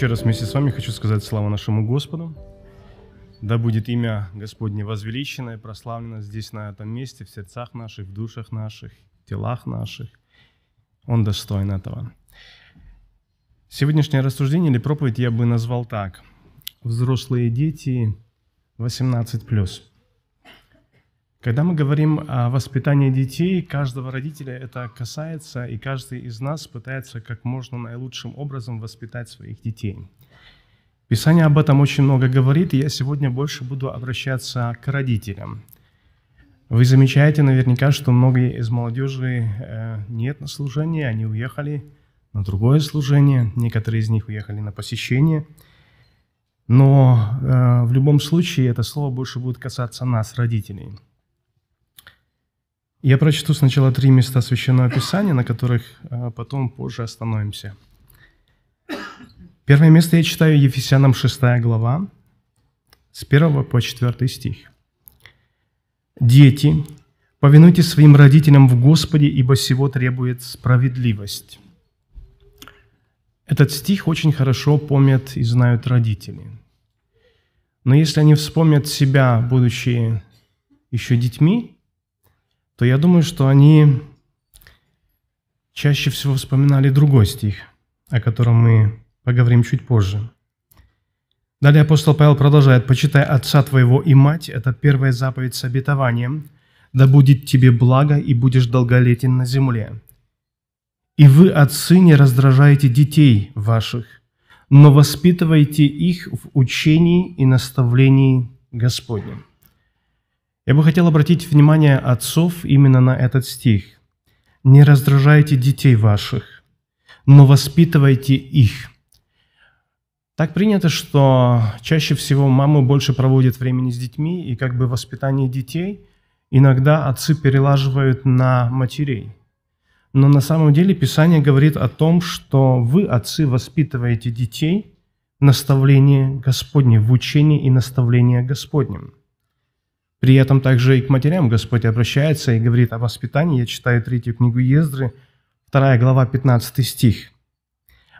Еще раз вместе с вами хочу сказать слава нашему Господу. Да будет имя Господне возвеличено и прославлено здесь, на этом месте, в сердцах наших, в душах наших, в телах наших. Он достоин этого. Сегодняшнее рассуждение или проповедь я бы назвал так. Взрослые дети 18+. Когда мы говорим о воспитании детей, каждого родителя это касается, и каждый из нас пытается как можно наилучшим образом воспитать своих детей. Писание об этом очень много говорит, и я сегодня больше буду обращаться к родителям. Вы замечаете наверняка, что многие из молодежи э, нет на служении, они уехали на другое служение, некоторые из них уехали на посещение – но э, в любом случае это слово больше будет касаться нас, родителей. Я прочту сначала три места Священного Писания, на которых а, потом позже остановимся. Первое место я читаю Ефесянам 6 глава, с 1 по 4 стих. «Дети, повинуйтесь своим родителям в Господе, ибо сего требует справедливость». Этот стих очень хорошо помнят и знают родители. Но если они вспомнят себя, будучи еще детьми, то я думаю, что они чаще всего вспоминали другой стих, о котором мы поговорим чуть позже. Далее апостол Павел продолжает, «Почитай отца твоего и мать» – это первая заповедь с обетованием, «да будет тебе благо и будешь долголетен на земле». «И вы, отцы, не раздражаете детей ваших, но воспитывайте их в учении и наставлении Господнем». Я бы хотел обратить внимание отцов именно на этот стих. «Не раздражайте детей ваших, но воспитывайте их». Так принято, что чаще всего мамы больше проводят времени с детьми, и как бы воспитание детей иногда отцы перелаживают на матерей. Но на самом деле Писание говорит о том, что вы, отцы, воспитываете детей в наставлении Господне, в учении и наставлении Господнем – при этом также и к матерям Господь обращается и говорит о воспитании. Я читаю третью книгу Ездры, вторая глава, 15 стих.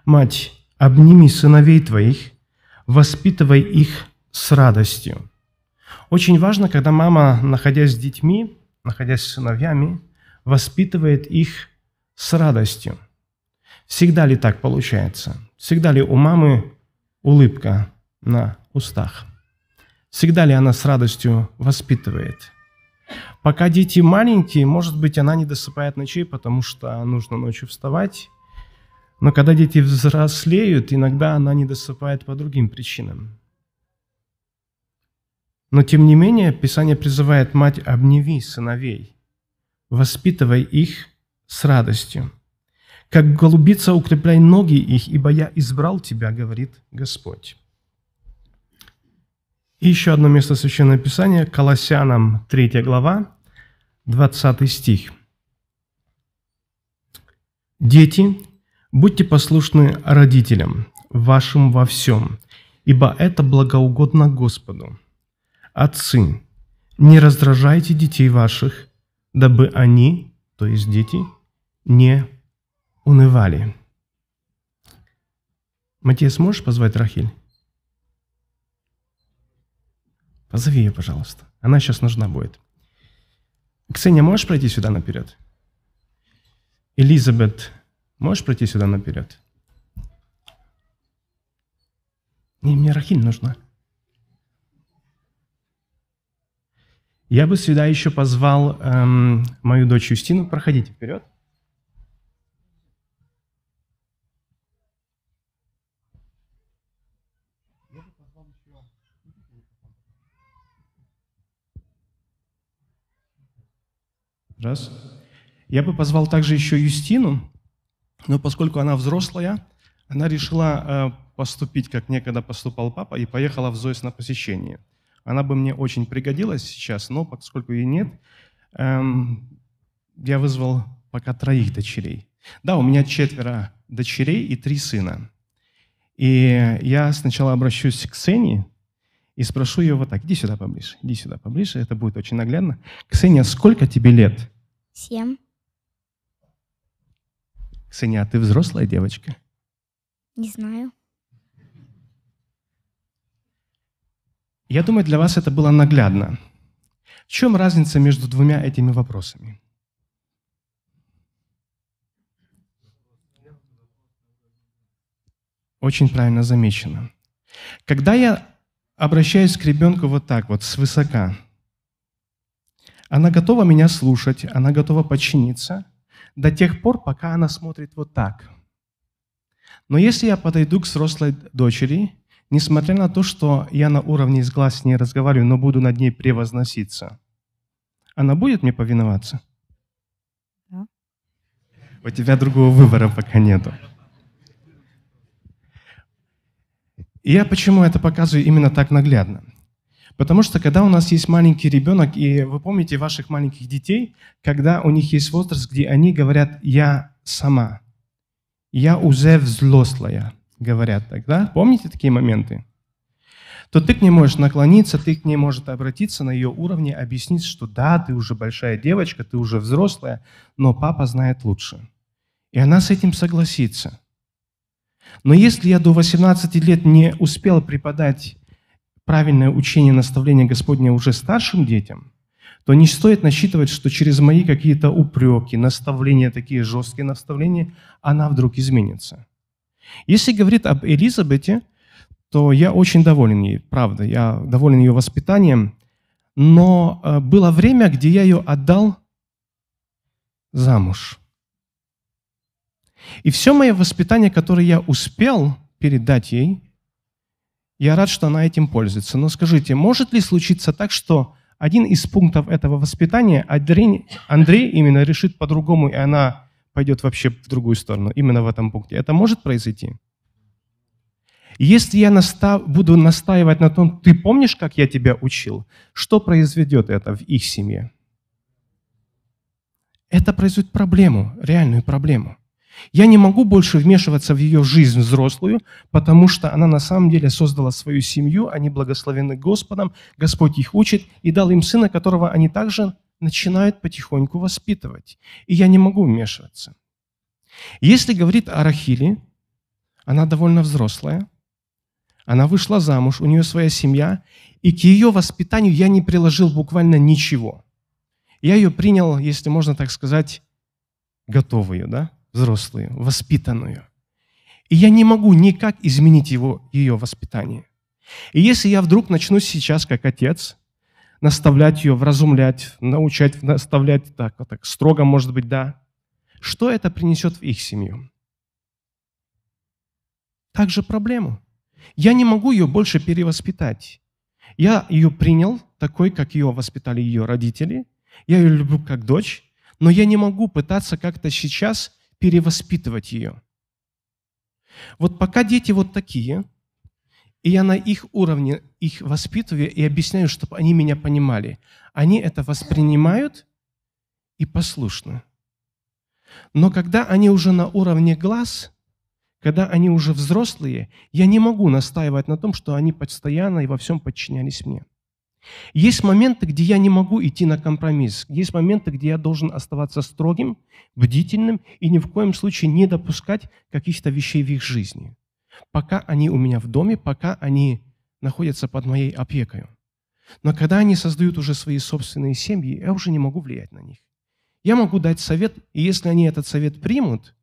«Мать, обними сыновей твоих, воспитывай их с радостью». Очень важно, когда мама, находясь с детьми, находясь с сыновьями, воспитывает их с радостью. Всегда ли так получается? Всегда ли у мамы улыбка на устах? Всегда ли она с радостью воспитывает? Пока дети маленькие, может быть, она не досыпает ночей, потому что нужно ночью вставать. Но когда дети взрослеют, иногда она не досыпает по другим причинам. Но тем не менее, Писание призывает мать «обними сыновей, воспитывай их с радостью». «Как голубица укрепляй ноги их, ибо я избрал тебя», — говорит Господь. И еще одно место Священного Писания, Колоссянам 3 глава, 20 стих. «Дети, будьте послушны родителям вашим во всем, ибо это благоугодно Господу. Отцы, не раздражайте детей ваших, дабы они, то есть дети, не унывали». Матей, сможешь позвать Рахиль? Позови ее, пожалуйста. Она сейчас нужна будет. Ксения, можешь пройти сюда наперед? Элизабет, можешь пройти сюда наперед? Не, мне Рахиль нужна. Я бы сюда еще позвал эм, мою дочь Юстину. Проходите вперед. Раз. Я бы позвал также еще Юстину, но поскольку она взрослая, она решила э, поступить, как некогда поступал папа, и поехала в ЗОИС на посещение. Она бы мне очень пригодилась сейчас, но поскольку ее нет, эм, я вызвал пока троих дочерей. Да, у меня четверо дочерей и три сына. И я сначала обращусь к Сене и спрошу ее вот так. Иди сюда поближе, иди сюда поближе, это будет очень наглядно. Ксения, сколько тебе лет? Семь. Ксения, а ты взрослая девочка? Не знаю. Я думаю, для вас это было наглядно. В чем разница между двумя этими вопросами? Очень правильно замечено. Когда я обращаюсь к ребенку вот так вот, свысока. Она готова меня слушать, она готова подчиниться до тех пор, пока она смотрит вот так. Но если я подойду к взрослой дочери, несмотря на то, что я на уровне из глаз с ней разговариваю, но буду над ней превозноситься, она будет мне повиноваться? Да. У тебя другого выбора пока нету. я почему это показываю именно так наглядно? Потому что когда у нас есть маленький ребенок, и вы помните ваших маленьких детей, когда у них есть возраст, где они говорят «я сама», «я уже взрослая», говорят тогда. Помните такие моменты? то ты к ней можешь наклониться, ты к ней можешь обратиться на ее уровне, объяснить, что да, ты уже большая девочка, ты уже взрослая, но папа знает лучше. И она с этим согласится. Но если я до 18 лет не успел преподать правильное учение наставление Господня уже старшим детям, то не стоит насчитывать, что через мои какие-то упреки, наставления, такие жесткие наставления, она вдруг изменится. Если говорит об Элизабете, то я очень доволен ей, правда, я доволен ее воспитанием, но э, было время, где я ее отдал замуж. И все мое воспитание, которое я успел передать ей, я рад, что она этим пользуется. Но скажите, может ли случиться так, что один из пунктов этого воспитания Андрей, Андрей именно решит по-другому, и она пойдет вообще в другую сторону, именно в этом пункте? Это может произойти? Если я настав... буду настаивать на том, ты помнишь, как я тебя учил, что произведет это в их семье? Это произведет проблему, реальную проблему. Я не могу больше вмешиваться в ее жизнь взрослую, потому что она на самом деле создала свою семью, они благословены Господом, Господь их учит и дал им сына, которого они также начинают потихоньку воспитывать. И я не могу вмешиваться. Если говорит о Рахиле, она довольно взрослая, она вышла замуж, у нее своя семья, и к ее воспитанию я не приложил буквально ничего. Я ее принял, если можно так сказать, готовую, да? взрослую, воспитанную. И я не могу никак изменить его, ее воспитание. И если я вдруг начну сейчас, как отец, наставлять ее, вразумлять, научать, наставлять так, вот так строго, может быть, да, что это принесет в их семью? Также проблему. Я не могу ее больше перевоспитать. Я ее принял такой, как ее воспитали ее родители. Я ее люблю как дочь, но я не могу пытаться как-то сейчас перевоспитывать ее. Вот пока дети вот такие, и я на их уровне их воспитываю и объясняю, чтобы они меня понимали, они это воспринимают и послушны. Но когда они уже на уровне глаз, когда они уже взрослые, я не могу настаивать на том, что они постоянно и во всем подчинялись мне. Есть моменты, где я не могу идти на компромисс. Есть моменты, где я должен оставаться строгим, бдительным и ни в коем случае не допускать каких-то вещей в их жизни. Пока они у меня в доме, пока они находятся под моей опекой. Но когда они создают уже свои собственные семьи, я уже не могу влиять на них. Я могу дать совет, и если они этот совет примут,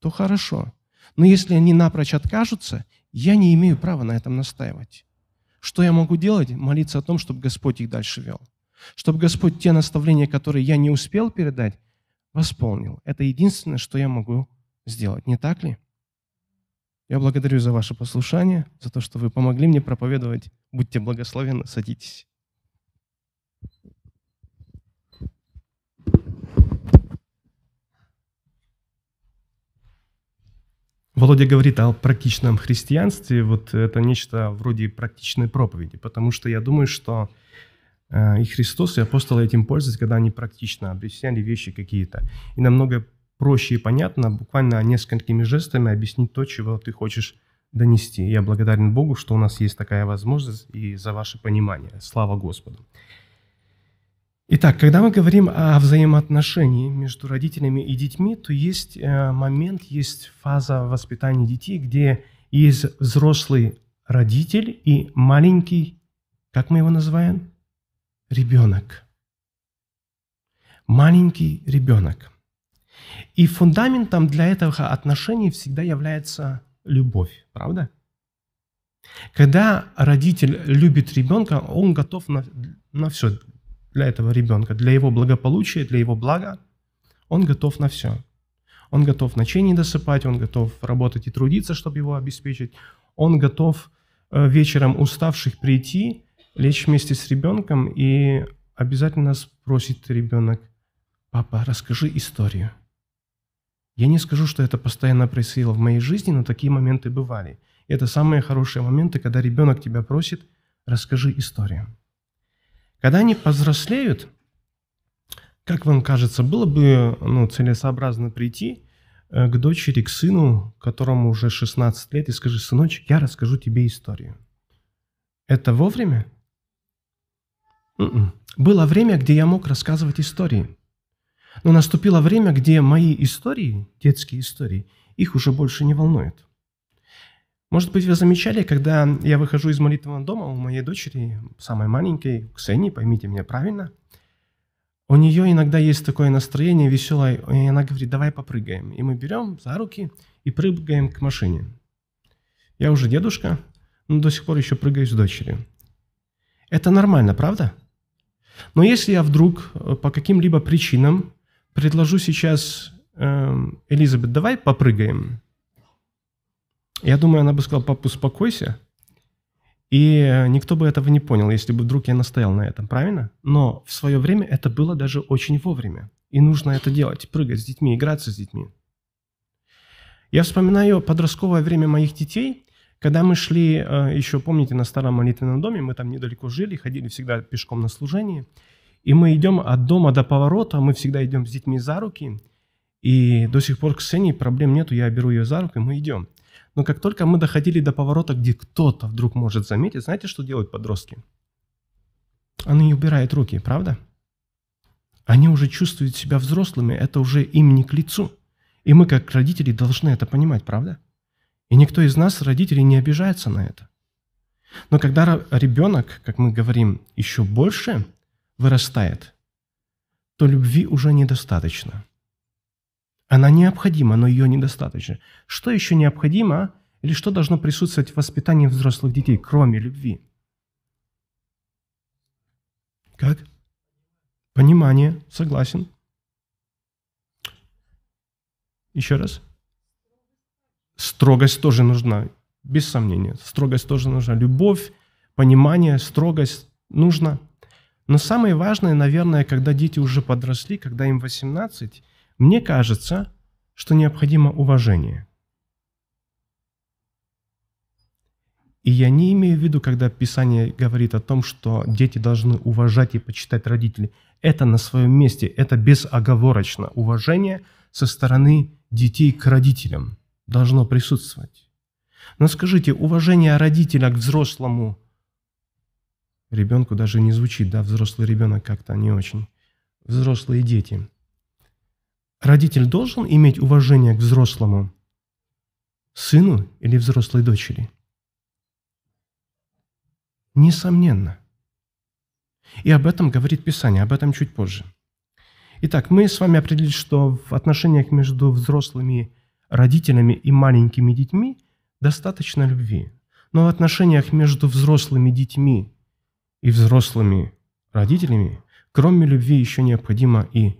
то хорошо. Но если они напрочь откажутся, я не имею права на этом настаивать. Что я могу делать? Молиться о том, чтобы Господь их дальше вел. Чтобы Господь те наставления, которые я не успел передать, восполнил. Это единственное, что я могу сделать. Не так ли? Я благодарю за ваше послушание, за то, что вы помогли мне проповедовать. Будьте благословенны, садитесь. Володя говорит о практичном христианстве, вот это нечто вроде практичной проповеди, потому что я думаю, что э, и Христос, и апостолы этим пользуются, когда они практично объясняли вещи какие-то. И намного проще и понятно, буквально несколькими жестами объяснить то, чего ты хочешь донести. Я благодарен Богу, что у нас есть такая возможность и за ваше понимание. Слава Господу. Итак, когда мы говорим о взаимоотношении между родителями и детьми, то есть э, момент, есть фаза воспитания детей, где есть взрослый родитель и маленький, как мы его называем, ребенок. Маленький ребенок. И фундаментом для этого отношения всегда является любовь, правда? Когда родитель любит ребенка, он готов на, на все для этого ребенка, для его благополучия, для его блага, он готов на все. Он готов ночей не досыпать, он готов работать и трудиться, чтобы его обеспечить. Он готов э, вечером уставших прийти, лечь вместе с ребенком и обязательно спросит ребенок, папа, расскажи историю. Я не скажу, что это постоянно происходило в моей жизни, но такие моменты бывали. И это самые хорошие моменты, когда ребенок тебя просит, расскажи историю. Когда они повзрослеют, как вам кажется, было бы ну, целесообразно прийти э, к дочери, к сыну, которому уже 16 лет, и скажи, сыночек, я расскажу тебе историю. Это вовремя? Mm-mm. М-м. Было время, где я мог рассказывать истории. Но наступило время, где мои истории, детские истории, их уже больше не волнует. Может быть, вы замечали, когда я выхожу из молитвенного дома у моей дочери, самой маленькой, Ксении, поймите меня правильно, у нее иногда есть такое настроение веселое, и она говорит, давай попрыгаем. И мы берем за руки и прыгаем к машине. Я уже дедушка, но до сих пор еще прыгаю с дочерью. Это нормально, правда? Но если я вдруг э, по каким-либо причинам предложу сейчас э, Элизабет, давай попрыгаем – я думаю, она бы сказала, папа, успокойся. И э, никто бы этого не понял, если бы вдруг я настоял на этом, правильно? Но в свое время это было даже очень вовремя. И нужно это делать, прыгать с детьми, играться с детьми. Я вспоминаю подростковое время моих детей, когда мы шли, э, еще помните, на старом молитвенном доме, мы там недалеко жили, ходили всегда пешком на служение, и мы идем от дома до поворота, мы всегда идем с детьми за руки, и до сих пор к сене проблем нету, я беру ее за руку, и мы идем. Но как только мы доходили до поворота, где кто-то вдруг может заметить, знаете, что делают подростки? Они убирают руки, правда? Они уже чувствуют себя взрослыми, это уже им не к лицу. И мы, как родители, должны это понимать, правда? И никто из нас, родителей, не обижается на это. Но когда ребенок, как мы говорим, еще больше вырастает, то любви уже недостаточно. Она необходима, но ее недостаточно. Что еще необходимо или что должно присутствовать в воспитании взрослых детей, кроме любви? Как? Понимание, согласен. Еще раз. Строгость тоже нужна, без сомнения. Строгость тоже нужна. Любовь, понимание, строгость нужна. Но самое важное, наверное, когда дети уже подросли, когда им 18, мне кажется, что необходимо уважение. И я не имею в виду, когда Писание говорит о том, что дети должны уважать и почитать родителей. Это на своем месте, это безоговорочно. Уважение со стороны детей к родителям должно присутствовать. Но скажите, уважение родителя к взрослому ребенку даже не звучит, да, взрослый ребенок как-то не очень. Взрослые дети. Родитель должен иметь уважение к взрослому, сыну или взрослой дочери? Несомненно. И об этом говорит Писание, об этом чуть позже. Итак, мы с вами определили, что в отношениях между взрослыми родителями и маленькими детьми достаточно любви. Но в отношениях между взрослыми детьми и взрослыми родителями, кроме любви, еще необходимо и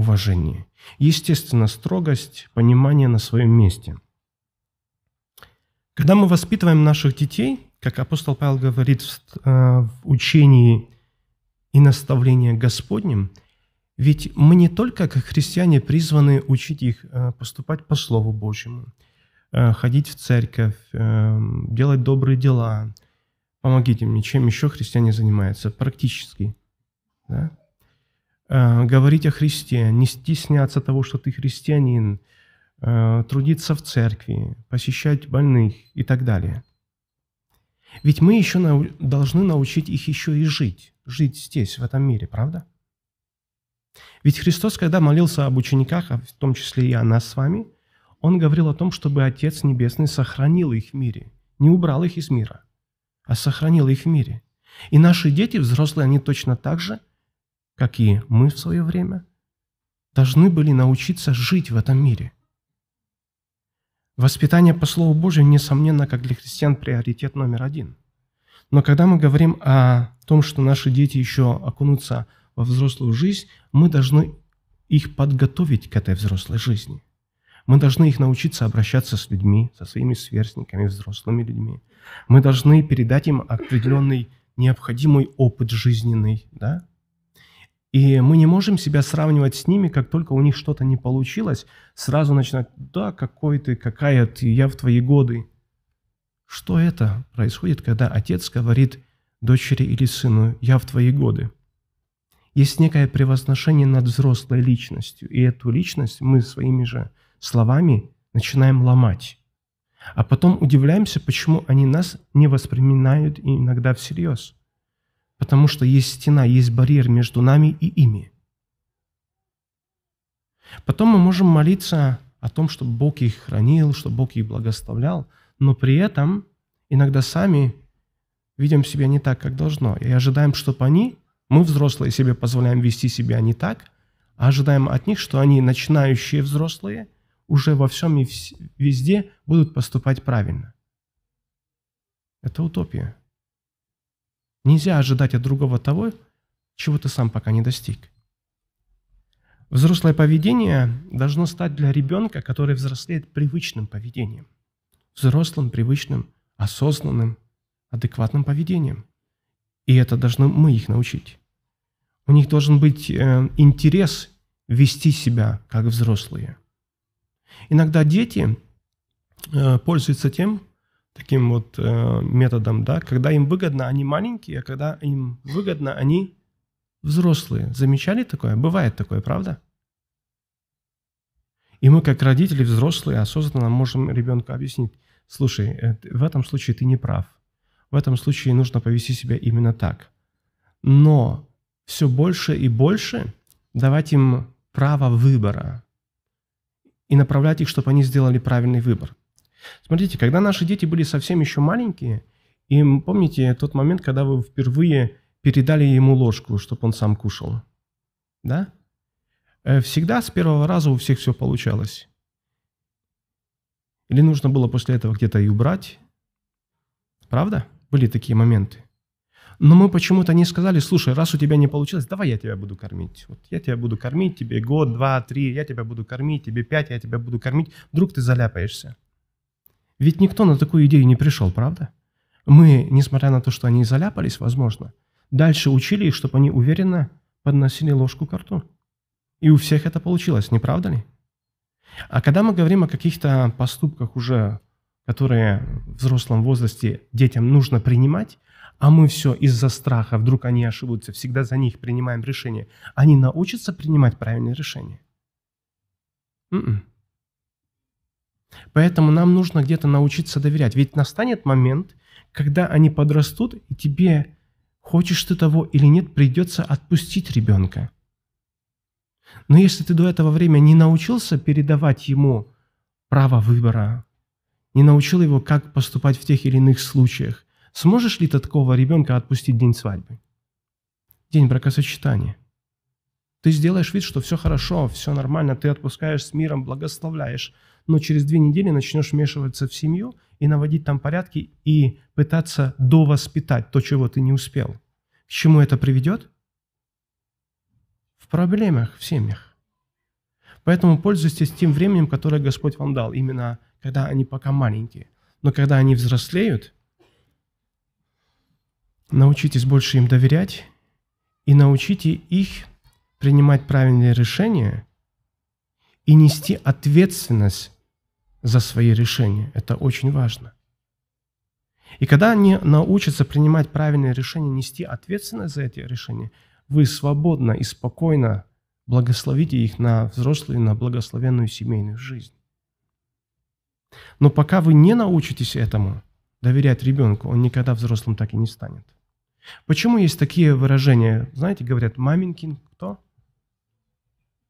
уважение, Естественно, строгость, понимание на своем месте. Когда мы воспитываем наших детей, как апостол Павел говорит в э, учении и наставлении Господнем, ведь мы не только как христиане призваны учить их э, поступать по Слову Божьему, э, ходить в церковь, делать добрые дела. Помогите мне, чем еще христиане занимаются практически. Да? Э, говорить о Христе, не стесняться того, что ты христианин, э, трудиться в церкви, посещать больных и так далее. Ведь мы еще нау должны научить их еще и жить, жить здесь, в этом мире, правда? Ведь Христос, когда молился об учениках, а в том числе и о нас с вами, Он говорил о том, чтобы Отец Небесный сохранил их в мире, не убрал их из мира, а сохранил их в мире. И наши дети, взрослые, они точно так же – как и мы в свое время, должны были научиться жить в этом мире. Воспитание по Слову Божьему несомненно, как для христиан приоритет номер один. Но когда мы говорим о том, что наши дети еще окунутся во взрослую жизнь, мы должны их подготовить к этой взрослой жизни. Мы должны их научиться обращаться с людьми, со своими сверстниками, взрослыми людьми. Мы должны передать им определенный необходимый опыт жизненный, да? И мы не можем себя сравнивать с ними, как только у них что-то не получилось, сразу начинать, да, какой ты, какая ты, я в твои годы. Что это происходит, когда отец говорит дочери или сыну, я в твои годы? Есть некое превозношение над взрослой личностью, и эту личность мы своими же словами начинаем ломать. А потом удивляемся, почему они нас не воспринимают иногда всерьез – потому что есть стена, есть барьер между нами и ими. Потом мы можем молиться о том, чтобы Бог их хранил, чтобы Бог их благословлял, но при этом иногда сами видим себя не так, как должно, и ожидаем, чтобы они, мы взрослые, себе позволяем вести себя не так, а ожидаем от них, что они, начинающие взрослые, уже во всем и везде будут поступать правильно. Это утопия. Нельзя ожидать от другого того, чего ты сам пока не достиг. Взрослое поведение должно стать для ребенка, который взрослеет, привычным поведением. Взрослым, привычным, осознанным, адекватным поведением. И это должны мы их научить. У них должен быть э, интерес вести себя как взрослые. Иногда дети э, пользуются тем, таким вот э, методом, да, когда им выгодно, они маленькие, а когда им выгодно, они взрослые. Замечали такое? Бывает такое, правда? И мы, как родители, взрослые, осознанно можем ребенку объяснить, слушай, э, в этом случае ты не прав, в этом случае нужно повести себя именно так. Но все больше и больше давать им право выбора и направлять их, чтобы они сделали правильный выбор. Смотрите, когда наши дети были совсем еще маленькие, и помните тот момент, когда вы впервые передали ему ложку, чтобы он сам кушал? Да? Э, всегда с первого раза у всех все получалось. Или нужно было после этого где-то и убрать? Правда? Были такие моменты. Но мы почему-то не сказали, слушай, раз у тебя не получилось, давай я тебя буду кормить. Вот я тебя буду кормить, тебе год, два, три, я тебя буду кормить, тебе пять, я тебя буду кормить. Вдруг ты заляпаешься. Ведь никто на такую идею не пришел, правда? Мы, несмотря на то, что они заляпались, возможно, дальше учили их, чтобы они уверенно подносили ложку к рту. И у всех это получилось, не правда ли? А когда мы говорим о каких-то поступках уже, которые в взрослом возрасте детям нужно принимать, а мы все из-за страха, вдруг они ошибутся, всегда за них принимаем решение, они научатся принимать правильные решения? Mm-mm. М-м. Поэтому нам нужно где-то научиться доверять. Ведь настанет момент, когда они подрастут, и тебе, хочешь ты того или нет, придется отпустить ребенка. Но если ты до этого времени не научился передавать ему право выбора, не научил его, как поступать в тех или иных случаях, сможешь ли ты такого ребенка отпустить день свадьбы? День бракосочетания. Ты сделаешь вид, что все хорошо, все нормально, ты отпускаешь с миром, благословляешь – но через две недели начнешь вмешиваться в семью и наводить там порядки и пытаться довоспитать то, чего ты не успел. К чему это приведет? В проблемах в семьях. Поэтому пользуйтесь тем временем, которое Господь вам дал, именно когда они пока маленькие. Но когда они взрослеют, научитесь больше им доверять и научите их принимать правильные решения и нести ответственность за свои решения. Это очень важно. И когда они научатся принимать правильные решения, нести ответственность за эти решения, вы свободно и спокойно благословите их на взрослую, на благословенную семейную жизнь. Но пока вы не научитесь этому, доверять ребенку, он никогда взрослым так и не станет. Почему есть такие выражения? Знаете, говорят, маменькин кто?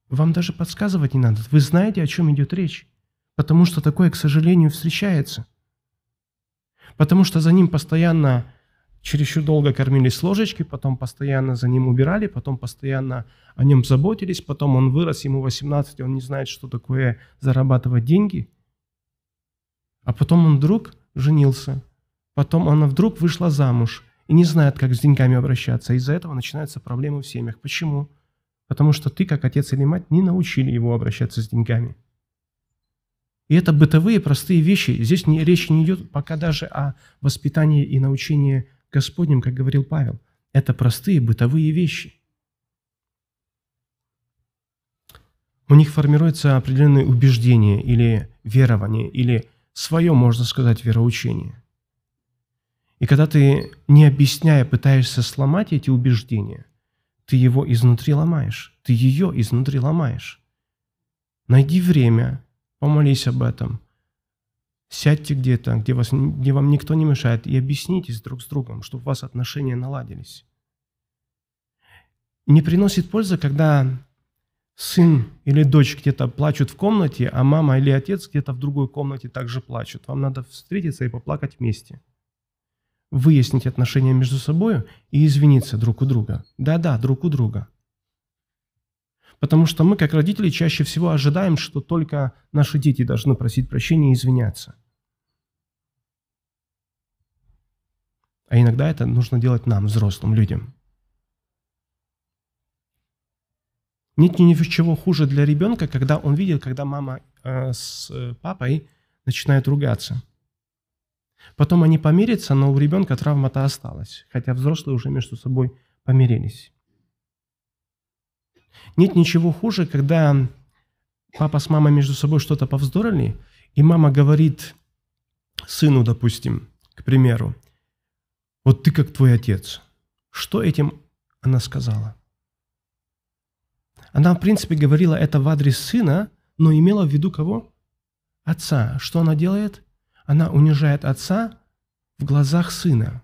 Вам даже подсказывать не надо. Вы знаете, о чем идет речь. Потому что такое, к сожалению, встречается. Потому что за ним постоянно чересчур долго кормили с ложечки, потом постоянно за ним убирали, потом постоянно о нем заботились, потом он вырос, ему 18, он не знает, что такое зарабатывать деньги. А потом он вдруг женился, потом она вдруг вышла замуж и не знает, как с деньгами обращаться. Из-за этого начинаются проблемы в семьях. Почему? Потому что ты, как отец или мать, не научили его обращаться с деньгами. И это бытовые простые вещи. Здесь не, речь не идет пока даже о воспитании и научении Господнем, как говорил Павел. Это простые бытовые вещи. У них формируется определенное убеждение или верование, или свое, можно сказать, вероучение. И когда ты, не объясняя, пытаешься сломать эти убеждения, ты его изнутри ломаешь, ты ее изнутри ломаешь. Найди время, Помолись об этом. Сядьте где-то, где, вас, где вам никто не мешает, и объяснитесь друг с другом, чтобы у вас отношения наладились. Не приносит пользы, когда сын или дочь где-то плачут в комнате, а мама или отец где-то в другой комнате также плачут. Вам надо встретиться и поплакать вместе. Выяснить отношения между собой и извиниться друг у друга. Да-да, друг у друга. Потому что мы, как родители, чаще всего ожидаем, что только наши дети должны просить прощения и извиняться. А иногда это нужно делать нам, взрослым людям. Нет ничего хуже для ребенка, когда он видит, когда мама э, с э, папой начинают ругаться. Потом они помирятся, но у ребенка травма-то осталась, хотя взрослые уже между собой помирились. Нет ничего хуже, когда папа с мамой между собой что-то повздорили, и мама говорит сыну, допустим, к примеру, вот ты как твой отец. Что этим она сказала? Она, в принципе, говорила это в адрес сына, но имела в виду кого? Отца. Что она делает? Она унижает отца в глазах сына.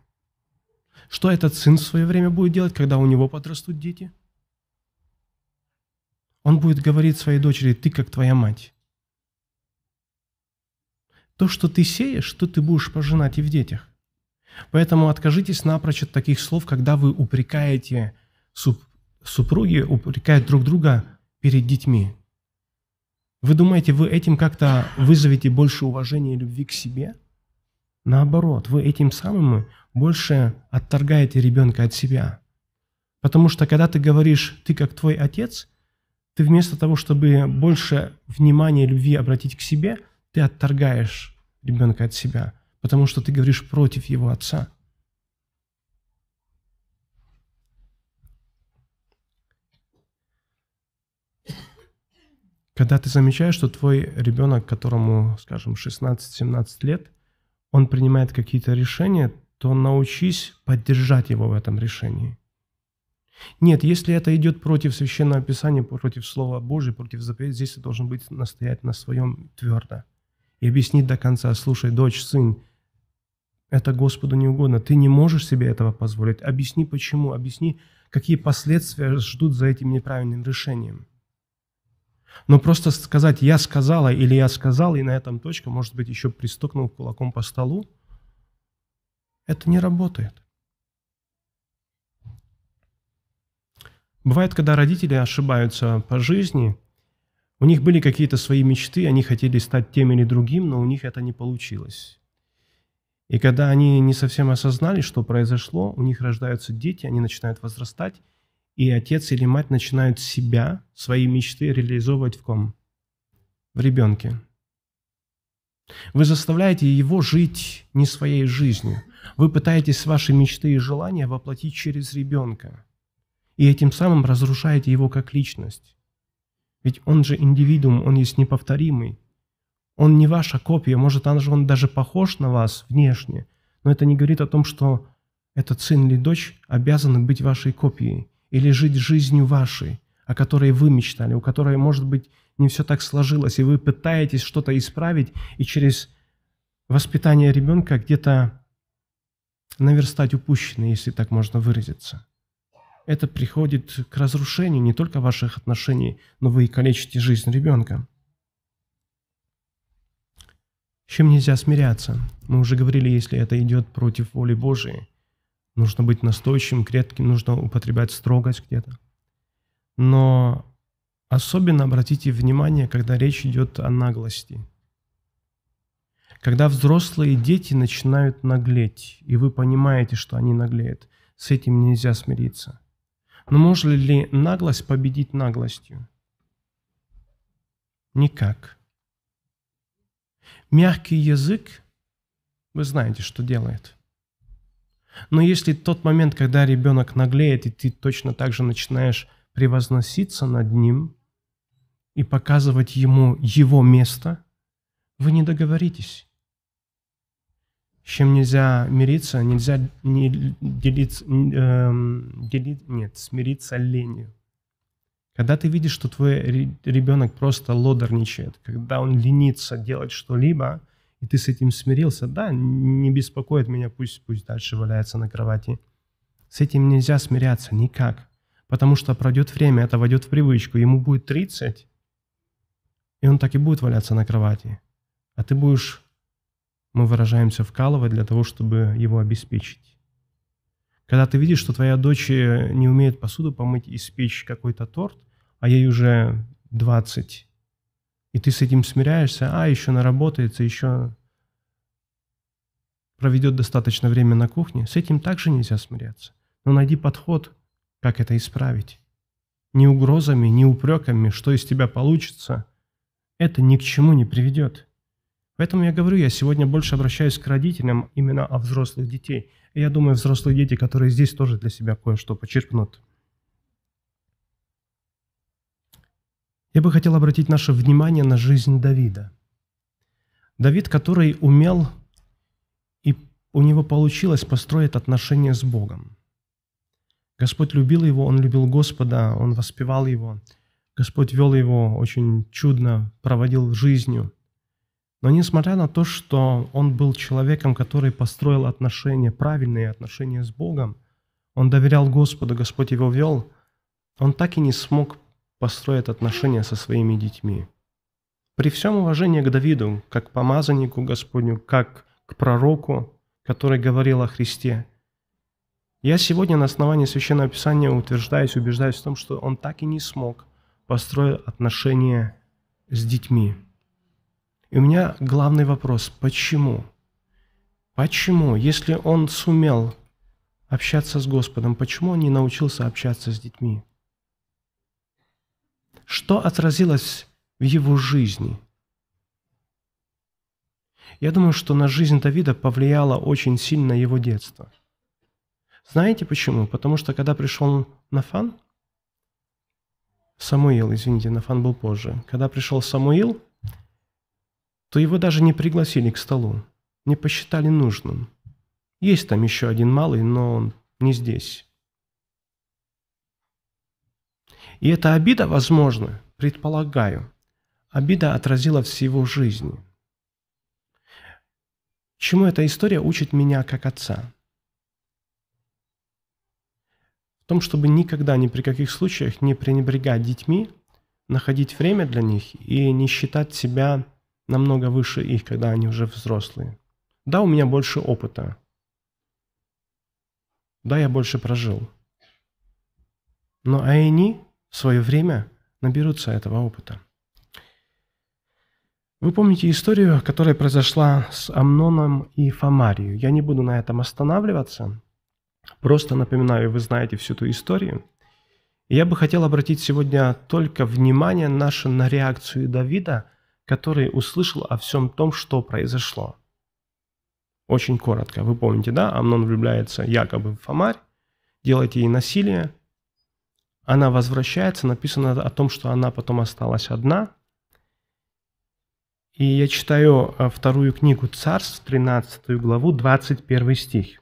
Что этот сын в свое время будет делать, когда у него подрастут дети – он будет говорить своей дочери, ты как твоя мать. То, что ты сеешь, то ты будешь пожинать и в детях. Поэтому откажитесь напрочь от таких слов, когда вы упрекаете суп... супруги, упрекают друг друга перед детьми. Вы думаете, вы этим как-то вызовете больше уважения и любви к себе? Наоборот, вы этим самым больше отторгаете ребенка от себя. Потому что когда ты говоришь «ты как твой отец», ты вместо того, чтобы больше внимания, любви обратить к себе, ты отторгаешь ребенка от себя, потому что ты говоришь против его отца. Когда ты замечаешь, что твой ребенок, которому, скажем, 16-17 лет, он принимает какие-то решения, то научись поддержать его в этом решении – нет, если это идет против Священного Писания, против Слова Божьего, против заповедей, здесь ты должен быть настоять на своем твердо и объяснить до конца, слушай, дочь, сын, это Господу не угодно, ты не можешь себе этого позволить, объясни почему, объясни, какие последствия ждут за этим неправильным решением. Но просто сказать «я сказала» или «я сказал», и на этом точка, может быть, еще пристукнул кулаком по столу, это не работает. Бывает, когда родители ошибаются по жизни, у них были какие-то свои мечты, они хотели стать тем или другим, но у них это не получилось. И когда они не совсем осознали, что произошло, у них рождаются дети, они начинают возрастать, и отец или мать начинают себя, свои мечты реализовывать в ком? В ребенке. Вы заставляете его жить не своей жизнью. Вы пытаетесь ваши мечты и желания воплотить через ребенка и этим самым разрушаете его как личность. Ведь он же индивидуум, он есть неповторимый. Он не ваша копия, может, он же он даже похож на вас внешне, но это не говорит о том, что этот сын или дочь обязаны быть вашей копией или жить жизнью вашей, о которой вы мечтали, у которой, может быть, не все так сложилось, и вы пытаетесь что-то исправить, и через воспитание ребенка где-то наверстать упущенное, если так можно выразиться это приходит к разрушению не только ваших отношений, но вы и калечите жизнь ребенка. С чем нельзя смиряться? Мы уже говорили, если это идет против воли Божией. Нужно быть настойчивым, крепким, нужно употреблять строгость где-то. Но особенно обратите внимание, когда речь идет о наглости. Когда взрослые дети начинают наглеть, и вы понимаете, что они наглеют, с этим нельзя смириться – но может ли наглость победить наглостью? Никак. Мягкий язык, вы знаете, что делает. Но если тот момент, когда ребенок наглеет, и ты точно так же начинаешь превозноситься над ним и показывать ему его место, вы не договоритесь с чем нельзя мириться, нельзя не делиться, э, делить, нет, смириться ленью. Когда ты видишь, что твой ребенок просто лодорничает, когда он ленится делать что-либо, и ты с этим смирился, да, не беспокоит меня, пусть, пусть дальше валяется на кровати. С этим нельзя смиряться никак, потому что пройдет время, это войдет в привычку, ему будет 30, и он так и будет валяться на кровати. А ты будешь мы выражаемся вкалывать для того, чтобы его обеспечить. Когда ты видишь, что твоя дочь э, не умеет посуду помыть и спечь какой-то торт, а ей уже 20, и ты с этим смиряешься, а еще наработается, еще проведет достаточно время на кухне, с этим также нельзя смиряться. Но найди подход, как это исправить. Ни угрозами, ни упреками, что из тебя получится, это ни к чему не приведет. Поэтому я говорю, я сегодня больше обращаюсь к родителям именно о взрослых детей. И я думаю, взрослые дети, которые здесь тоже для себя кое-что почерпнут. Я бы хотел обратить наше внимание на жизнь Давида. Давид, который умел, и у него получилось построить отношения с Богом. Господь любил его, он любил Господа, он воспевал его. Господь вел его очень чудно, проводил жизнью – но несмотря на то, что он был человеком, который построил отношения, правильные отношения с Богом, он доверял Господу, Господь его вел, он так и не смог построить отношения со своими детьми. При всем уважении к Давиду, как помазаннику Господню, как к пророку, который говорил о Христе, я сегодня на основании Священного Писания утверждаюсь, убеждаюсь в том, что он так и не смог построить отношения с детьми. И у меня главный вопрос, почему? Почему, если он сумел общаться с Господом, почему он не научился общаться с детьми? Что отразилось в его жизни? Я думаю, что на жизнь Давида повлияло очень сильно его детство. Знаете почему? Потому что когда пришел Нафан, Самуил, извините, Нафан был позже, когда пришел Самуил, то его даже не пригласили к столу, не посчитали нужным. Есть там еще один малый, но он не здесь. И эта обида, возможно, предполагаю, обида отразила всего жизни. Чему эта история учит меня как отца? В том, чтобы никогда ни при каких случаях не пренебрегать детьми, находить время для них и не считать себя намного выше их, когда они уже взрослые. Да, у меня больше опыта. Да, я больше прожил. Но а они в свое время наберутся этого опыта. Вы помните историю, которая произошла с Амноном и Фамарию. Я не буду на этом останавливаться. Просто напоминаю, вы знаете всю эту историю. я бы хотел обратить сегодня только внимание наше на реакцию Давида – который услышал о всем том, что произошло. Очень коротко, вы помните, да, Амнон влюбляется якобы в Фомарь, делает ей насилие, она возвращается, написано о том, что она потом осталась одна. И я читаю э, вторую книгу Царств, 13 главу, 21 стих.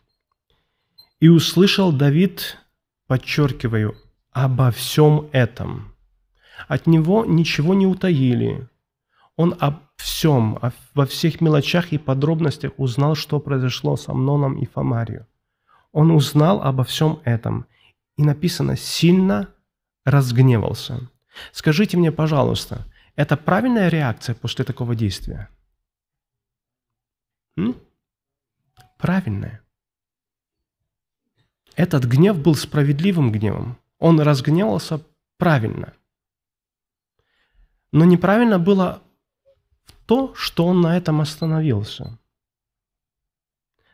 «И услышал Давид, подчеркиваю, обо всем этом. От него ничего не утаили, он об всем, во всех мелочах и подробностях узнал, что произошло со Мноном и Фомарию. Он узнал обо всем этом. И написано «сильно разгневался». Скажите мне, пожалуйста, это правильная реакция после такого действия? М? Правильная. Этот гнев был справедливым гневом. Он разгневался правильно. Но неправильно было то, что он на этом остановился.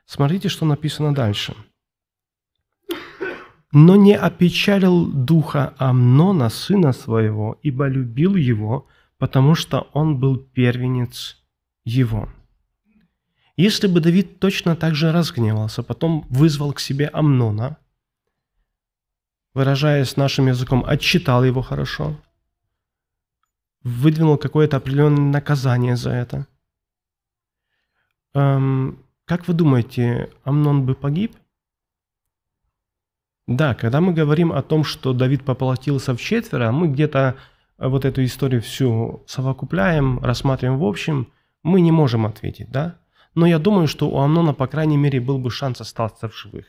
Смотрите, что написано дальше. «Но не опечалил духа Амнона, сына своего, ибо любил его, потому что он был первенец его». Если бы Давид точно так же разгневался, потом вызвал к себе Амнона, выражаясь нашим языком, отчитал его хорошо – выдвинул какое-то определенное наказание за это. Эм, как вы думаете, Амнон бы погиб? Да, когда мы говорим о том, что Давид поплатился в четверо, мы где-то э, вот эту историю всю совокупляем, рассматриваем в общем, мы не можем ответить, да? Но я думаю, что у Амнона, по крайней мере, был бы шанс остаться в живых.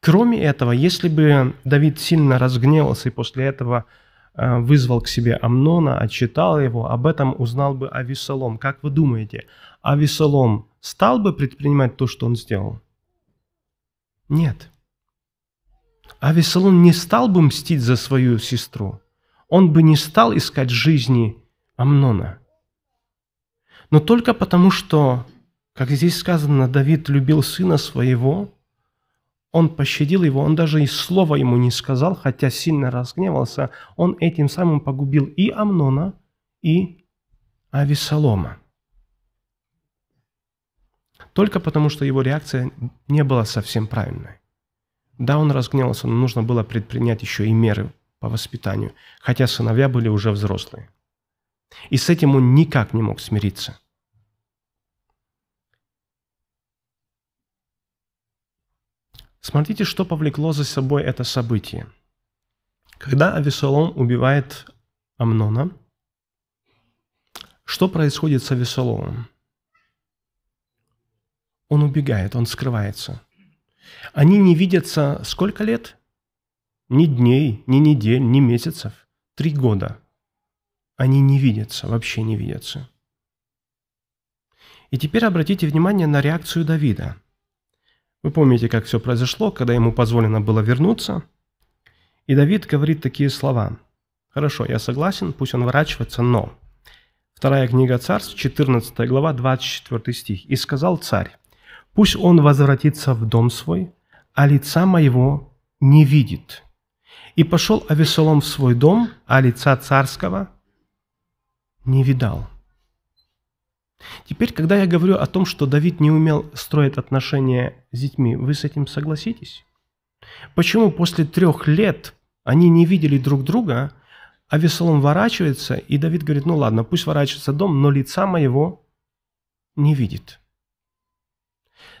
Кроме этого, если бы Давид сильно разгневался и после этого Э, вызвал к себе Амнона, отчитал его, об этом узнал бы Авесолом. Как вы думаете, Авесолом стал бы предпринимать то, что он сделал? Нет. Авесолом не стал бы мстить за свою сестру. Он бы не стал искать жизни Амнона. Но только потому, что, как здесь сказано, Давид любил сына своего – он пощадил его, он даже и слова ему не сказал, хотя сильно разгневался. Он этим самым погубил и Амнона, и Авесолома. Только потому, что его реакция не была совсем правильной. Да, он разгневался, но нужно было предпринять еще и меры по воспитанию, хотя сыновья были уже взрослые. И с этим он никак не мог смириться. Смотрите, что повлекло за собой это событие. Когда Авесолом убивает Амнона, что происходит с Авесоломом? Он убегает, он скрывается. Они не видятся сколько лет? Ни дней, ни недель, ни месяцев. Три года. Они не видятся, вообще не видятся. И теперь обратите внимание на реакцию Давида – вы помните, как все произошло, когда ему позволено было вернуться? И Давид говорит такие слова. Хорошо, я согласен, пусть он ворачивается, но... Вторая книга Царств, 14 глава, 24 стих. «И сказал царь, пусть он возвратится в дом свой, а лица моего не видит. И пошел Авесолом в свой дом, а лица царского не видал». Теперь, когда я говорю о том, что Давид не умел строить отношения с детьми, вы с этим согласитесь? Почему после трех лет они не видели друг друга, а Весолом ворачивается, и Давид говорит, ну ладно, пусть ворачивается дом, но лица моего не видит.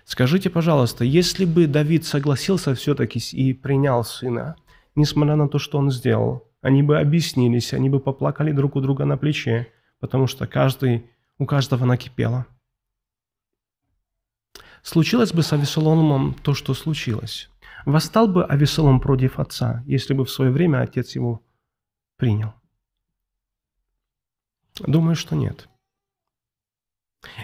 Скажите, пожалуйста, если бы Давид согласился все-таки и принял сына, несмотря на то, что он сделал, они бы объяснились, они бы поплакали друг у друга на плече, потому что каждый у каждого она кипела. Случилось бы с Авесоломом то, что случилось. Восстал бы Авесолом против отца, если бы в свое время отец его принял. Думаю, что нет.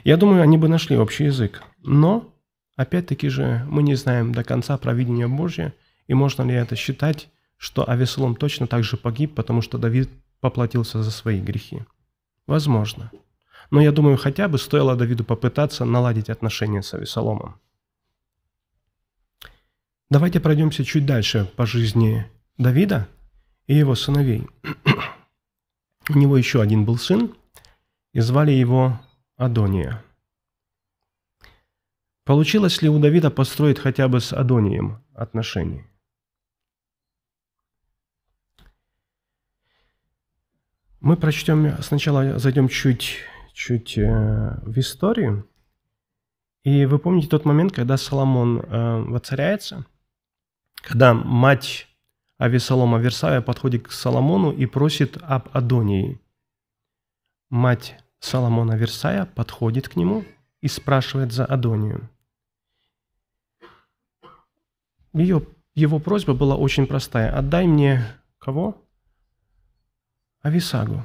Я думаю, они бы нашли общий язык. Но, опять-таки же, мы не знаем до конца провидения Божье, и можно ли это считать, что Авесолом точно так же погиб, потому что Давид поплатился за свои грехи. Возможно. Но я думаю, хотя бы стоило Давиду попытаться наладить отношения с Авесоломом. Давайте пройдемся чуть дальше по жизни Давида и его сыновей. У него еще один был сын, и звали его Адония. Получилось ли у Давида построить хотя бы с Адонием отношения? Мы прочтем, сначала зайдем чуть чуть э, в историю. И вы помните тот момент, когда Соломон э, воцаряется, когда мать Авесолома Версавия подходит к Соломону и просит об Адонии. Мать Соломона Версая подходит к нему и спрашивает за Адонию. Ее, его просьба была очень простая. «Отдай мне кого? Ависагу».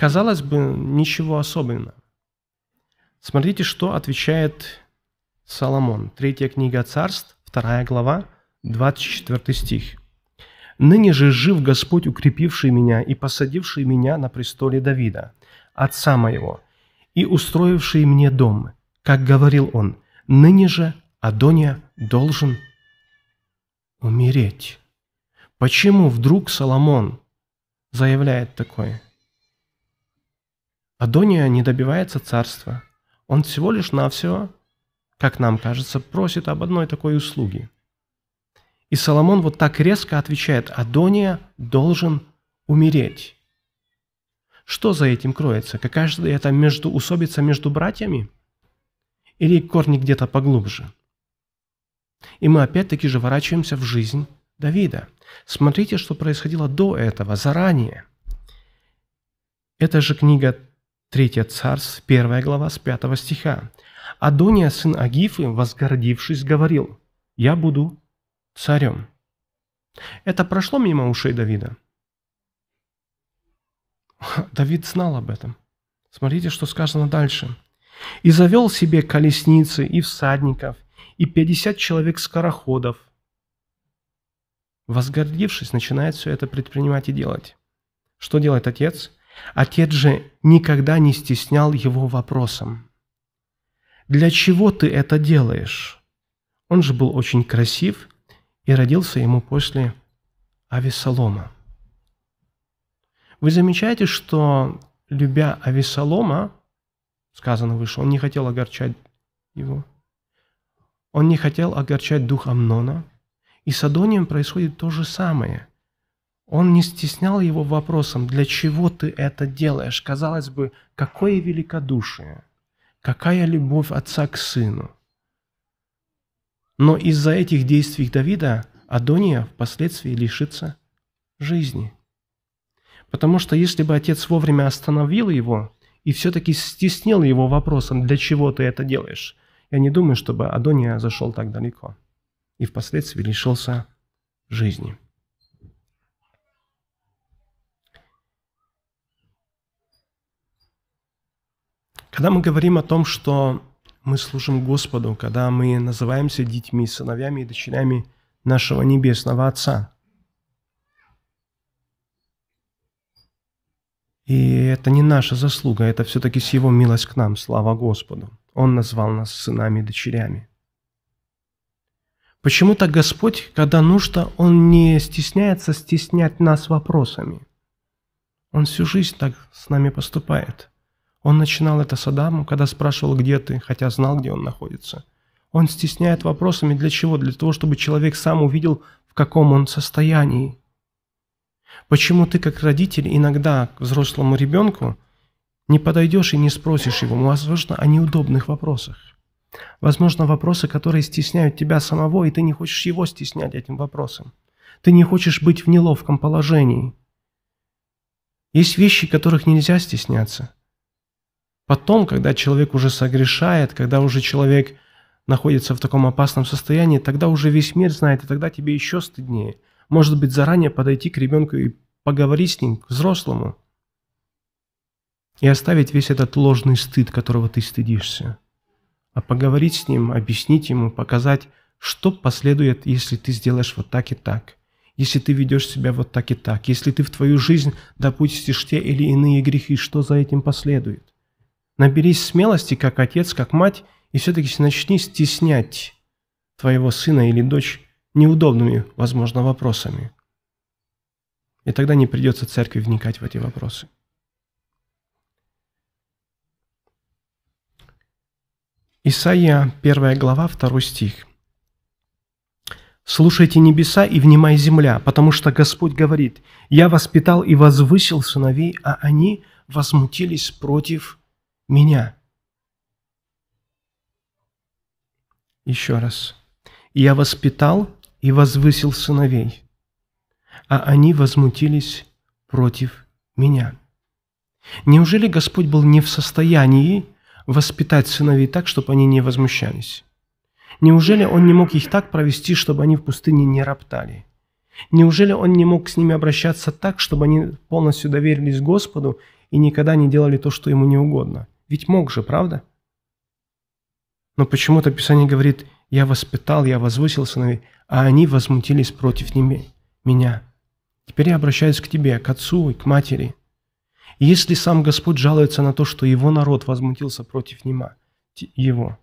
Казалось бы, ничего особенного. Смотрите, что отвечает Соломон. Третья книга царств, вторая глава, 24 стих. «Ныне же жив Господь, укрепивший меня и посадивший меня на престоле Давида, отца моего, и устроивший мне дом, как говорил он, ныне же Адония должен умереть». Почему вдруг Соломон заявляет такое? Адония не добивается царства. Он всего лишь навсего, как нам кажется, просит об одной такой услуге. И Соломон вот так резко отвечает, Адония должен умереть. Что за этим кроется? Какая же это между усобица между братьями? Или корни где-то поглубже? И мы опять-таки же ворачиваемся в жизнь Давида. Смотрите, что происходило до этого, заранее. Это же книга 3 Царств, 1 глава, с 5 стиха. «Адония, сын Агифы, возгордившись, говорил, «Я буду царем». Это прошло мимо ушей Давида? Давид знал об этом. Смотрите, что сказано дальше. «И завел себе колесницы и всадников, и пятьдесят человек скороходов». Возгордившись, начинает все это предпринимать и делать. Что делает отец? Отец же никогда не стеснял его вопросом. «Для чего ты это делаешь?» Он же был очень красив и родился ему после Авесолома. Вы замечаете, что, любя Авесолома, сказано выше, он не хотел огорчать его, он не хотел огорчать дух Амнона, и с Адонием происходит то же самое – он не стеснял его вопросом, для чего ты это делаешь? Казалось бы, какое великодушие, какая любовь отца к сыну. Но из-за этих действий Давида Адония впоследствии лишится жизни. Потому что если бы отец вовремя остановил его и все-таки стеснил его вопросом, для чего ты это делаешь, я не думаю, чтобы Адония зашел так далеко и впоследствии лишился жизни. Когда мы говорим о том, что мы служим Господу, когда мы называемся детьми, сыновьями и дочерями нашего Небесного Отца. И это не наша заслуга, это все-таки с Его милость к нам, слава Господу. Он назвал нас сынами и дочерями. Почему-то Господь, когда нужно, Он не стесняется стеснять нас вопросами. Он всю жизнь так с нами поступает – он начинал это с Адамом, когда спрашивал, где ты, хотя знал, где он находится. Он стесняет вопросами для чего? Для того, чтобы человек сам увидел, в каком он состоянии. Почему ты, как родитель, иногда к взрослому ребенку не подойдешь и не спросишь его, возможно, о неудобных вопросах? Возможно, вопросы, которые стесняют тебя самого, и ты не хочешь его стеснять этим вопросом. Ты не хочешь быть в неловком положении. Есть вещи, которых нельзя стесняться – Потом, когда человек уже согрешает, когда уже человек находится в таком опасном состоянии, тогда уже весь мир знает, и тогда тебе еще стыднее. Может быть, заранее подойти к ребенку и поговорить с ним, к взрослому. И оставить весь этот ложный стыд, которого ты стыдишься. А поговорить с ним, объяснить ему, показать, что последует, если ты сделаешь вот так и так. Если ты ведешь себя вот так и так. Если ты в твою жизнь допустишь те или иные грехи, что за этим последует. Наберись смелости, как отец, как мать, и все-таки начни стеснять твоего сына или дочь неудобными, возможно, вопросами. И тогда не придется церкви вникать в эти вопросы. Исайя, 1 глава, 2 стих. «Слушайте небеса и внимай земля, потому что Господь говорит, «Я воспитал и возвысил сыновей, а они возмутились против меня. Еще раз. «Я воспитал и возвысил сыновей, а они возмутились против меня». Неужели Господь был не в состоянии воспитать сыновей так, чтобы они не возмущались? Неужели Он не мог их так провести, чтобы они в пустыне не роптали? Неужели Он не мог с ними обращаться так, чтобы они полностью доверились Господу и никогда не делали то, что Ему не угодно – ведь мог же, правда? Но почему-то Писание говорит «я воспитал, я возвысил сыновей, а они возмутились против меня. Теперь я обращаюсь к тебе, к отцу и к матери. если сам Господь жалуется на то, что его народ возмутился против нема, его,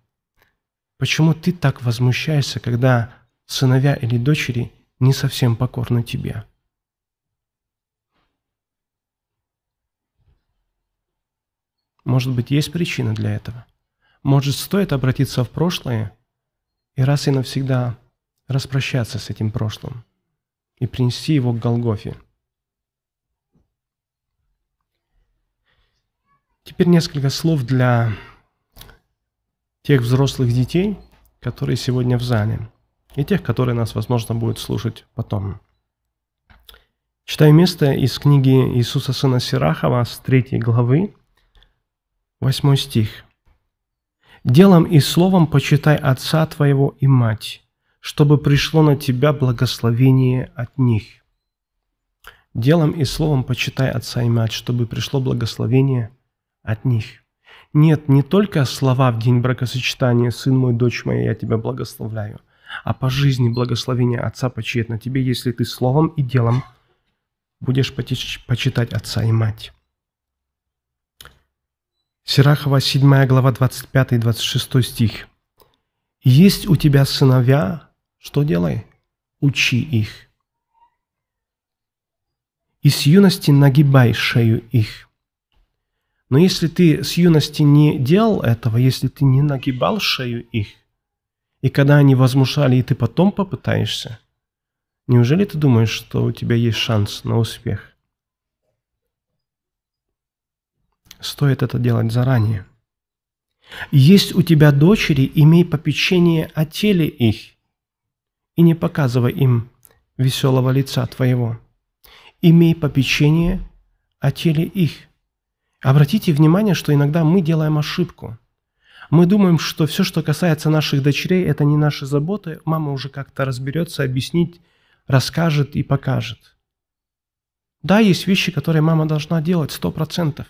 почему ты так возмущаешься, когда сыновья или дочери не совсем покорны тебе?» Может быть, есть причина для этого. Может, стоит обратиться в прошлое и раз и навсегда распрощаться с этим прошлым и принести его к Голгофе. Теперь несколько слов для тех взрослых детей, которые сегодня в зале, и тех, которые нас, возможно, будут слушать потом. Читаю место из книги Иисуса Сына Сирахова с третьей главы, 8 стих. «Делом и словом почитай отца твоего и мать, чтобы пришло на тебя благословение от них». Делом и словом почитай отца и мать, чтобы пришло благословение от них. Нет, не только слова в день бракосочетания «Сын мой, дочь моя, я тебя благословляю», а по жизни благословение Отца почиет на тебе, если ты словом и делом будешь почитать Отца и Мать. Сирахова 7 глава 25-26 стих. «Есть у тебя сыновья, что делай? Учи их. И с юности нагибай шею их». Но если ты с юности не делал этого, если ты не нагибал шею их, и когда они возмушали, и ты потом попытаешься, неужели ты думаешь, что у тебя есть шанс на успех? Стоит это делать заранее. Есть у тебя дочери, имей попечение о теле их, и не показывай им веселого лица твоего. Имей попечение о теле их. Обратите внимание, что иногда мы делаем ошибку. Мы думаем, что все, что касается наших дочерей, это не наши заботы. Мама уже как-то разберется, объяснит, расскажет и покажет. Да, есть вещи, которые мама должна делать, сто процентов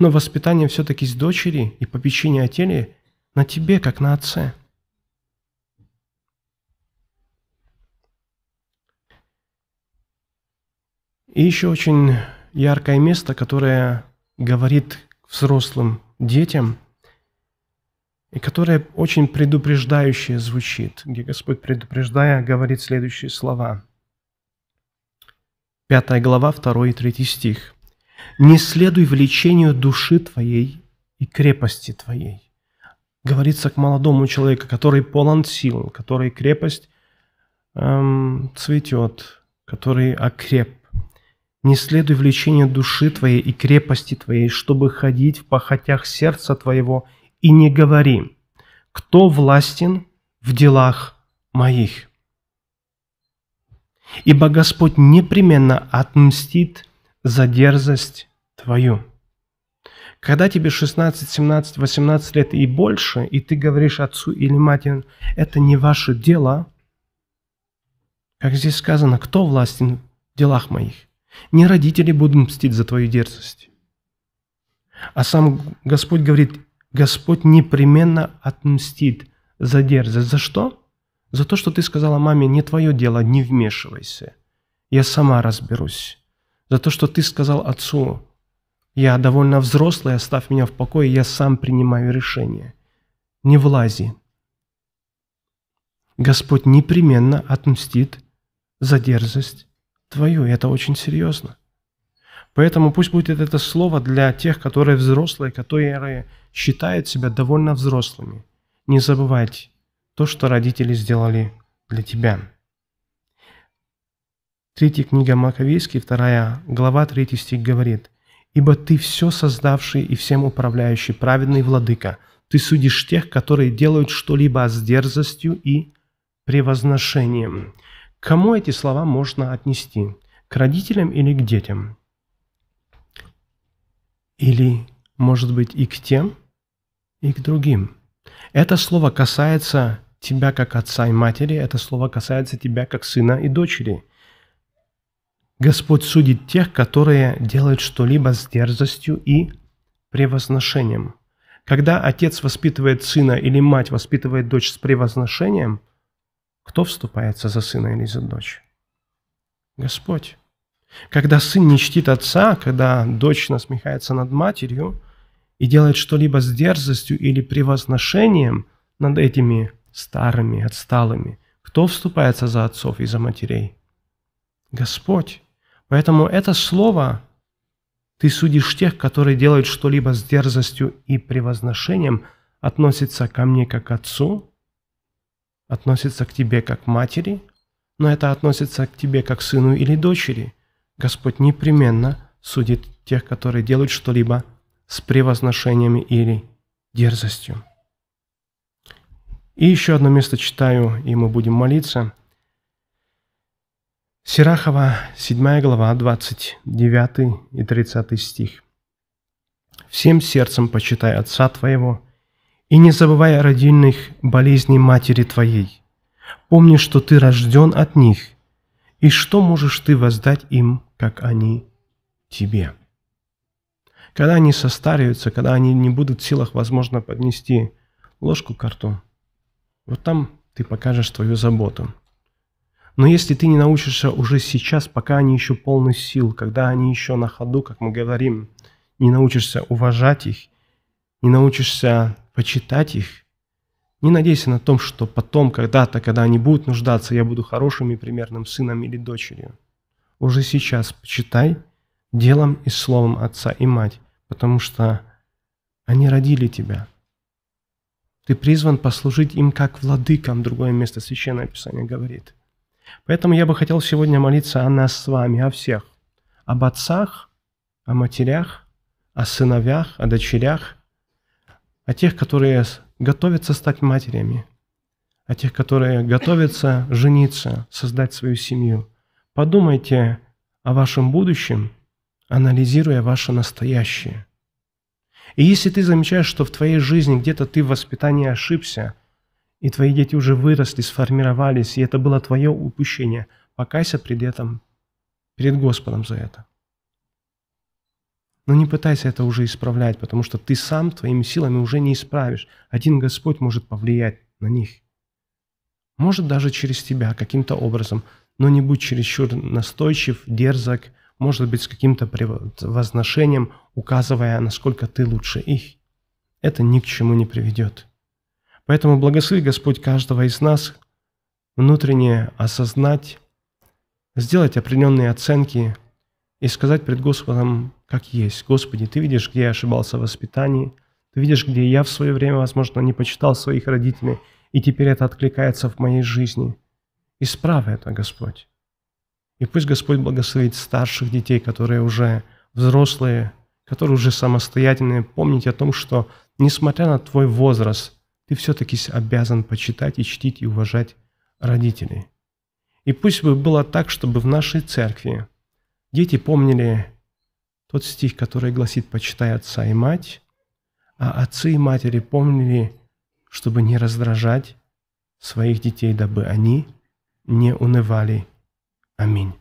но воспитание все-таки с дочери и попечение о теле на тебе, как на отце. И еще очень яркое место, которое говорит взрослым детям, и которое очень предупреждающее звучит, где Господь, предупреждая, говорит следующие слова. пятая глава, 2 и 3 стих – не следуй влечению души твоей и крепости твоей. Говорится к молодому человеку, который полон сил, который крепость эм, цветет, который окреп. Не следуй влечению души твоей и крепости твоей, чтобы ходить в похотях сердца твоего, и не говори, кто властен в делах моих. Ибо Господь непременно отмстит – за дерзость твою. Когда тебе 16, 17, 18 лет и больше, и ты говоришь отцу или матери, это не ваше дело, как здесь сказано, кто властен в делах моих? Не родители будут мстить за твою дерзость. А сам Господь говорит, Господь непременно отмстит за дерзость. За что? За то, что ты сказала маме, не твое дело, не вмешивайся. Я сама разберусь за то, что ты сказал отцу. Я довольно взрослый, оставь меня в покое, я сам принимаю решение. Не влази. Господь непременно отмстит за дерзость твою, и это очень серьезно. Поэтому пусть будет это слово для тех, которые взрослые, которые считают себя довольно взрослыми. Не забывать то, что родители сделали для тебя. Третья книга Маковейский, вторая глава, третий стих говорит, «Ибо ты все создавший и всем управляющий, праведный владыка, ты судишь тех, которые делают что-либо с дерзостью и превозношением». К кому эти слова можно отнести? К родителям или к детям? Или, может быть, и к тем, и к другим. Это слово касается тебя как отца и матери, это слово касается тебя как сына и дочери – Господь судит тех, которые делают что-либо с дерзостью и превозношением. Когда отец воспитывает сына или мать воспитывает дочь с превозношением, кто вступается за сына или за дочь? Господь. Когда сын не чтит отца, когда дочь насмехается над матерью и делает что-либо с дерзостью или превозношением над этими старыми, отсталыми, кто вступается за отцов и за матерей? Господь. Поэтому это слово «ты судишь тех, которые делают что-либо с дерзостью и превозношением» относится ко мне как к отцу, относится к тебе как к матери, но это относится к тебе как к сыну или дочери. Господь непременно судит тех, которые делают что-либо с превозношениями или дерзостью. И еще одно место читаю, и мы будем молиться – Сирахова, 7 глава, 29 и 30 стих. «Всем сердцем почитай отца твоего, и не забывай о родильных болезней матери твоей. Помни, что ты рожден от них, и что можешь ты воздать им, как они тебе». Когда они состарятся, когда они не будут в силах, возможно, поднести ложку к рту, вот там ты покажешь твою заботу – но если ты не научишься уже сейчас, пока они еще полны сил, когда они еще на ходу, как мы говорим, не научишься уважать их, не научишься почитать их, не надейся на том, что потом, когда-то, когда они будут нуждаться, я буду хорошим и примерным сыном или дочерью. Уже сейчас почитай делом и словом отца и мать, потому что они родили тебя. Ты призван послужить им как владыкам, другое место Священное Писание говорит – Поэтому я бы хотел сегодня молиться о нас с вами, о всех. Об отцах, о матерях, о сыновьях, о дочерях, о тех, которые готовятся стать матерями, о тех, которые готовятся жениться, создать свою семью. Подумайте о вашем будущем, анализируя ваше настоящее. И если ты замечаешь, что в твоей жизни где-то ты в воспитании ошибся, и твои дети уже выросли, сформировались, и это было твое упущение. Покайся пред этом, перед Господом за это. Но не пытайся это уже исправлять, потому что ты сам твоими силами уже не исправишь. Один Господь может повлиять на них. Может даже через тебя каким-то образом, но не будь чересчур настойчив, дерзок, может быть с каким-то возношением, указывая, насколько ты лучше их. Это ни к чему не приведет. Поэтому благослови, Господь, каждого из нас внутренне осознать, сделать определенные оценки и сказать пред Господом, как есть. Господи, Ты видишь, где я ошибался в воспитании, Ты видишь, где я в свое время, возможно, не почитал своих родителей, и теперь это откликается в моей жизни. Исправь это, Господь. И пусть Господь благословит старших детей, которые уже взрослые, которые уже самостоятельные. помнить о том, что несмотря на твой возраст – ты все-таки обязан почитать и чтить и уважать родителей. И пусть бы было так, чтобы в нашей церкви дети помнили тот стих, который гласит «почитай отца и мать», а отцы и матери помнили, чтобы не раздражать своих детей, дабы они не унывали. Аминь.